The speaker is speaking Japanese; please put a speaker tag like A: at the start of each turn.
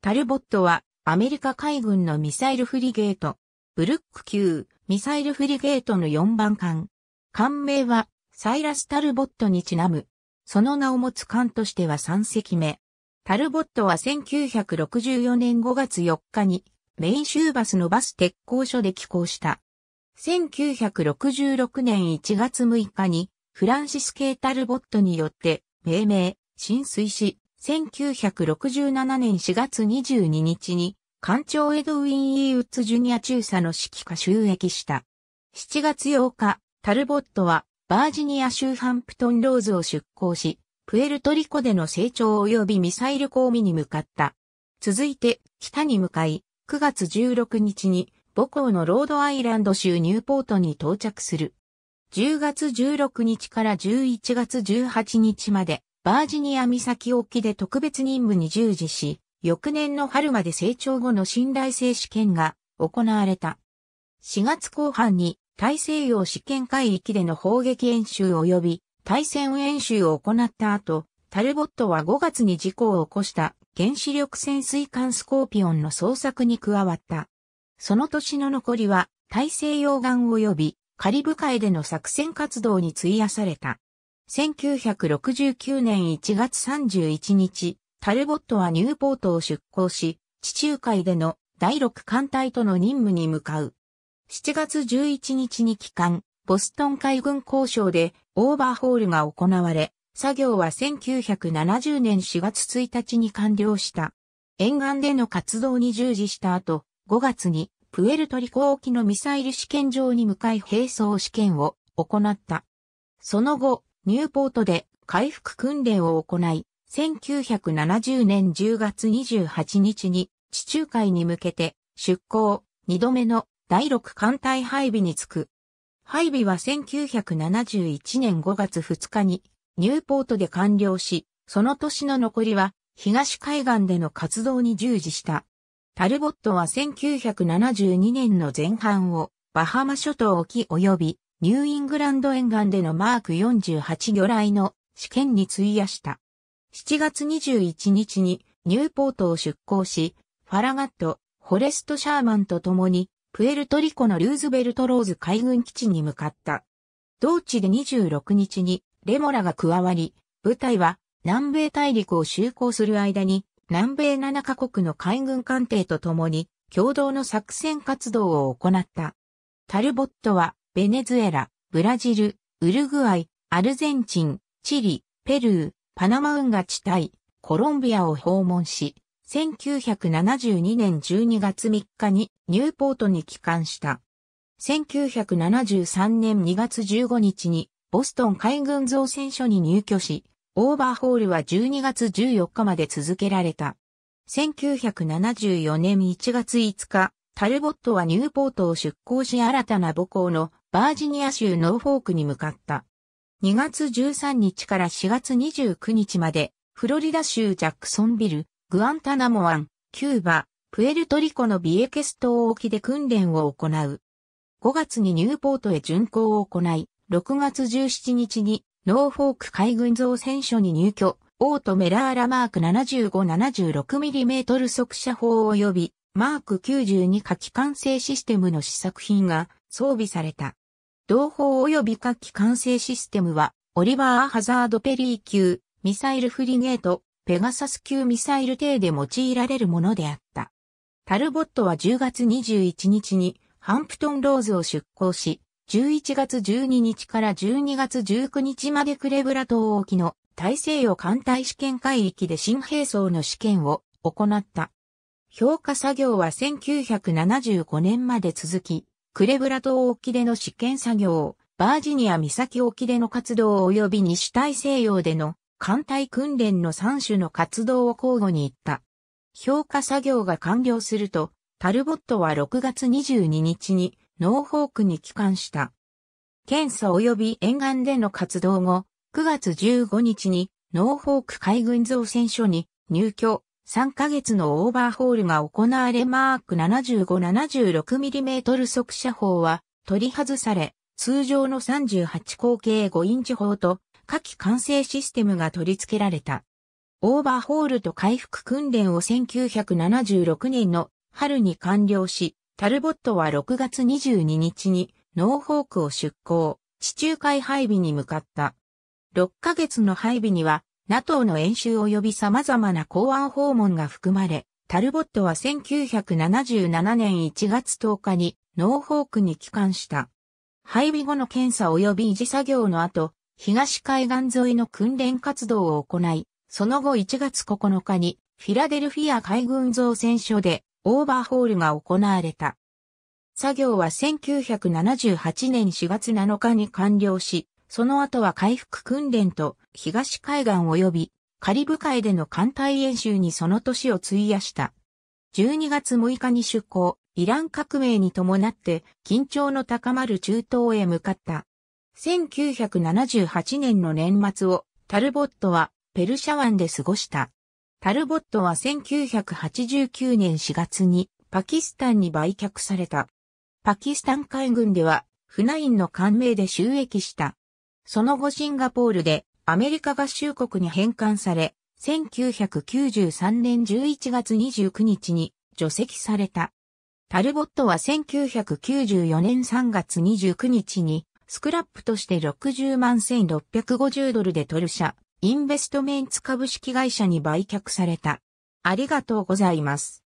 A: タルボットはアメリカ海軍のミサイルフリゲート、ブルック級ミサイルフリゲートの4番艦。艦名はサイラス・タルボットにちなむ。その名を持つ艦としては3隻目。タルボットは1964年5月4日にメイン州バスのバス鉄工所で寄港した。1966年1月6日にフランシス・ケー・タルボットによって命名、浸水し、1967年4月22日に、艦長エドウィン・イーウッズ・ジュニア中佐の指揮下収益した。7月8日、タルボットは、バージニア州ハンプトン・ローズを出港し、プエルトリコでの成長及びミサイル攻撃に向かった。続いて、北に向かい、9月16日に、母校のロードアイランド州ニューポートに到着する。10月16日から11月18日まで、バージニア岬沖で特別任務に従事し、翌年の春まで成長後の信頼性試験が行われた。4月後半に大西洋試験海域での砲撃演習及び対戦演習を行った後、タルボットは5月に事故を起こした原子力潜水艦スコーピオンの捜索に加わった。その年の残りは大西洋岸及びカリブ海での作戦活動に費やされた。1969年1月31日、タルボットはニューポートを出港し、地中海での第6艦隊との任務に向かう。7月11日に帰還、ボストン海軍交渉でオーバーホールが行われ、作業は1970年4月1日に完了した。沿岸での活動に従事した後、5月にプエルトリコ沖のミサイル試験場に向かい並走試験を行った。その後、ニューポートで回復訓練を行い、1970年10月28日に地中海に向けて出港2度目の第6艦隊配備に着く。配備は1971年5月2日にニューポートで完了し、その年の残りは東海岸での活動に従事した。タルボットは1972年の前半をバハマ諸島沖及びニューイングランド沿岸でのマーク48魚雷の試験に費やした。7月21日にニューポートを出港し、ファラガット、ホレスト・シャーマンと共に、プエルトリコのルーズベルト・ローズ海軍基地に向かった。同地で26日にレモラが加わり、部隊は南米大陸を就航する間に、南米7カ国の海軍艦艇と共に共同の作戦活動を行った。タルボットはベネズエラ、ブラジル、ウルグアイ、アルゼンチン、チリ、ペルー、パナマ運河地帯、コロンビアを訪問し、1972年12月3日にニューポートに帰還した。1973年2月15日にボストン海軍造船所に入居し、オーバーホールは12月14日まで続けられた。1974年1月5日、タルボットはニューポートを出港し新たな母校のバージニア州ノーフォークに向かった。2月13日から4月29日まで、フロリダ州ジャックソンビル、グアンタナモアン、キューバ、プエルトリコのビエケス島沖で訓練を行う。5月にニューポートへ巡航を行い、6月17日にノーフォーク海軍造船所に入居、オートメラーラマーク 75-76mm 速射砲及びマーク92火器管制システムの試作品が装備された。同胞及び火器管制システムは、オリバー・ハザード・ペリー級、ミサイルフリゲート、ペガサス級ミサイル艇で用いられるものであった。タルボットは10月21日にハンプトンローズを出港し、11月12日から12月19日までクレブラ島沖の大西洋艦隊試験海域で新兵装の試験を行った。評価作業は1975年まで続き、クレブラ島沖での試験作業、バージニア岬沖での活動及び西大西洋での艦隊訓練の3種の活動を交互に行った。評価作業が完了すると、タルボットは6月22日にノーホークに帰還した。検査及び沿岸での活動後、9月15日にノーホーク海軍造船所に入居、3ヶ月のオーバーホールが行われマーク 75-76mm 速射砲は取り外され、通常の38口径5インチ砲と下記完成システムが取り付けられた。オーバーホールと回復訓練を1976年の春に完了し、タルボットは6月22日にノーホークを出港、地中海配備に向かった。6ヶ月の配備には NATO の演習及び様々な公安訪問が含まれ、タルボットは1977年1月10日にノーホークに帰還した。配備後の検査及び維持作業の後、東海岸沿いの訓練活動を行い、その後1月9日にフィラデルフィア海軍造船所でオーバーホールが行われた。作業は1978年4月7日に完了し、その後は回復訓練と東海岸及びカリブ海での艦隊演習にその年を費やした。12月6日に出港、イラン革命に伴って緊張の高まる中東へ向かった。1978年の年末をタルボットはペルシャ湾で過ごした。タルボットは1989年4月にパキスタンに売却された。パキスタン海軍ではフナインの艦名で収益したその後シンガポールでアメリカ合衆国に返還され、1993年11月29日に除籍された。タルボットは1994年3月29日にスクラップとして60万1650ドルでトル社、インベストメンツ株式会社に売却された。ありがとうございます。